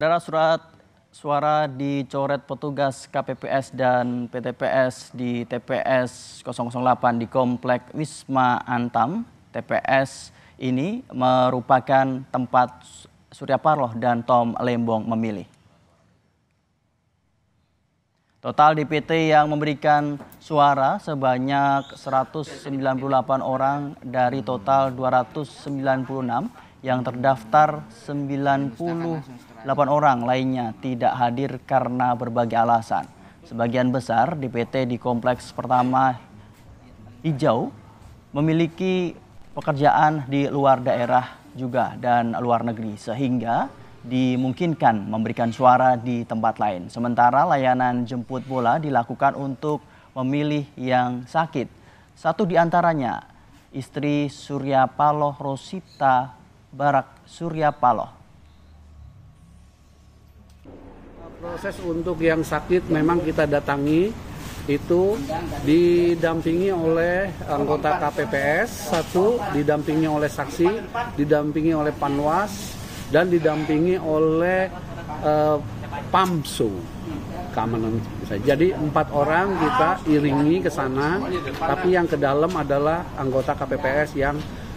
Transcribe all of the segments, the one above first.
Saudara surat suara dicoret petugas KPPS dan PTPS di TPS 008 di Komplek Wisma Antam. TPS ini merupakan tempat Surya Paloh dan Tom Lembong memilih. Total DPT yang memberikan suara sebanyak 198 orang dari total 296 yang terdaftar 98 orang lainnya tidak hadir karena berbagai alasan. Sebagian besar DPT di Kompleks Pertama Hijau memiliki pekerjaan di luar daerah juga dan luar negeri sehingga dimungkinkan memberikan suara di tempat lain. Sementara layanan jemput bola dilakukan untuk memilih yang sakit. Satu di antaranya istri Surya Paloh Rosita Barak Surya Paloh. Proses untuk yang sakit memang kita datangi itu didampingi oleh anggota KPPS satu didampingi oleh saksi didampingi oleh Panwas dan didampingi oleh uh, Pamsu keamanan jadi empat orang kita iringi ke sana tapi yang ke dalam adalah anggota KPPS yang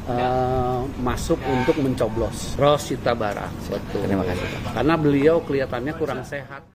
uh, masuk ya. untuk mencoblos Rosita Barat. Betul. Terima kasih. Karena beliau kelihatannya kurang sehat.